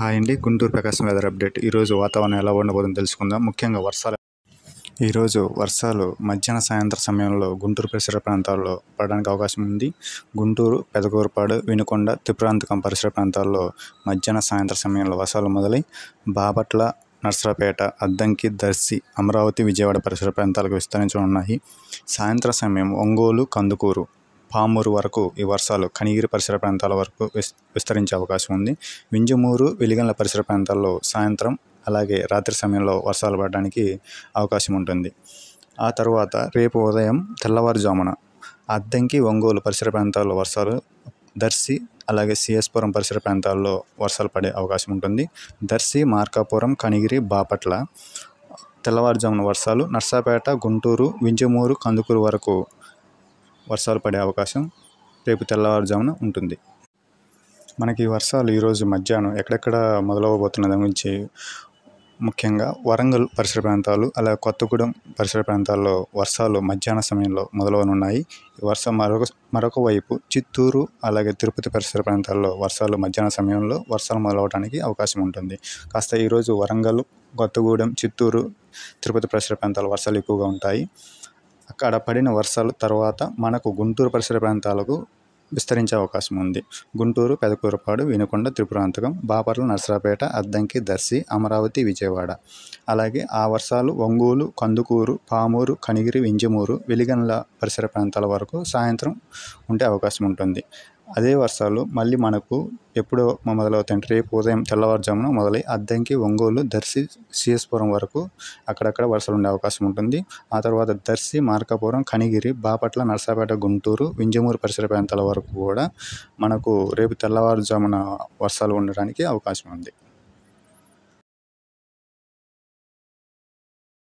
hi అండి గుంటూరు ప్రకాశం weather update ఈరోజు వాతావరణం ఎలా ఉండబోదని తెలుసుకుందాం ముఖ్యంగా వర్షాలు ఈరోజు వర్షాలు మధ్యాహ్న సాయంత్రం సమయంలో గుంటూరు పరిసర ప్రాంతాల్లో పడడానికి అవకాశం ఉంది గుంటూరు పెదగూరపాడు వినుకొండ త్రిప్రాంతకం పరిసర ప్రాంతాల్లో మధ్యాహ్న సాయంత్రం సమయంలో వర్షాలు మొదలై బాపట్ల నర్సరాపేట అద్దంకి దర్శి అమరావతి విజయవాడ పరిసర ప్రాంతాలకు విస్తరించనున్నాయి సాయంత్రం సమయం ఒంగోలు కందుకూరు పామూరు వరకు ఈ వర్షాలు కనిగిరి పరిసర ప్రాంతాల వరకు విస్తరించే అవకాశం ఉంది వింజమూరు వెలిగన్ల పరిసర ప్రాంతాల్లో సాయంత్రం అలాగే రాత్రి సమయంలో వర్షాలు పడడానికి అవకాశం ఉంటుంది ఆ తర్వాత రేపు ఉదయం తెల్లవారుజామున అద్దంకి ఒంగోలు పరిసర ప్రాంతాల్లో వర్షాలు దర్శి అలాగే సిఎస్పురం పరిసర ప్రాంతాల్లో వర్షాలు పడే అవకాశం ఉంటుంది దర్శి మార్కాపురం కనిగిరి బాపట్ల తెల్లవారుజామున వర్షాలు నర్సాపేట గుంటూరు వింజమూరు కందుకూరు వరకు వర్షాలు పడే అవకాశం రేపు తెల్లవారుజామున ఉంటుంది మనకి వర్షాలు ఈరోజు మధ్యాహ్నం ఎక్కడెక్కడ మొదలవబోతున్న దాని గురించి ముఖ్యంగా వరంగల్ పరిసర ప్రాంతాలు అలా కొత్తగూడెం పరిసర ప్రాంతాల్లో వర్షాలు మధ్యాహ్న సమయంలో మొదలవనున్నాయి ఈ వర్షం మరొక మరొక వైపు చిత్తూరు అలాగే తిరుపతి పరిసర ప్రాంతాల్లో వర్షాలు మధ్యాహ్న సమయంలో వర్షాలు మొదలవడానికి అవకాశం ఉంటుంది కాస్త ఈరోజు వరంగల్ కొత్తగూడెం చిత్తూరు తిరుపతి పరిసర ప్రాంతాల్లో వర్షాలు ఎక్కువగా ఉంటాయి అక్కడ పడిన వర్షాలు తర్వాత మనకు గుంటూరు పరిసర ప్రాంతాలకు విస్తరించే అవకాశం ఉంది గుంటూరు పెదకూరపాడు వినుకొండ త్రిపురాంతకం బాపర్ల నర్సరాపేట అద్దంకి దర్శి అమరావతి విజయవాడ అలాగే ఆ వర్షాలు ఒంగోలు కందుకూరు పామూరు కనిగిరి వింజమూరు వెలిగన్ల పరిసర ప్రాంతాల వరకు సాయంత్రం ఉండే అవకాశం ఉంటుంది అదే వర్షాలు మళ్ళీ మనకు ఎప్పుడో మొదలవుతాయంటే రేపు ఉదయం తెల్లవారుజామున మొదలై అద్దంకి ఒంగోలు దర్శి సిఎస్పురం వరకు అక్కడక్కడ వర్షాలు ఉండే అవకాశం ఉంటుంది ఆ తర్వాత దర్శి మార్కాపురం కనిగిరి బాపట్ల నర్సాపేట గుంటూరు వింజమూరు పరిసర ప్రాంతాల వరకు కూడా మనకు రేపు తెల్లవారుజామున వర్షాలు ఉండడానికి అవకాశం ఉంది